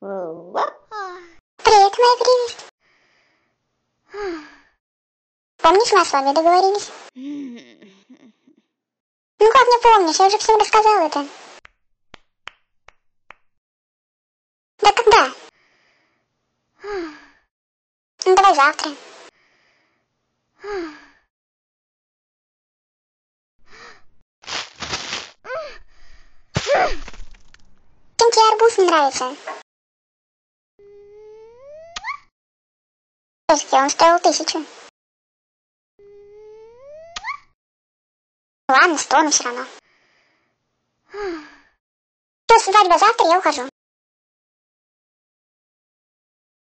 Привет, моя прелесть. Помнишь, мы с вами договорились? Ну как не помнишь, я уже всем рассказал это. Да когда? Ну давай завтра. Чем тебе арбуз не нравится? Подожди, он стоил тысячу. Ладно, стоим все равно. Что свадьба завтра, я ухожу.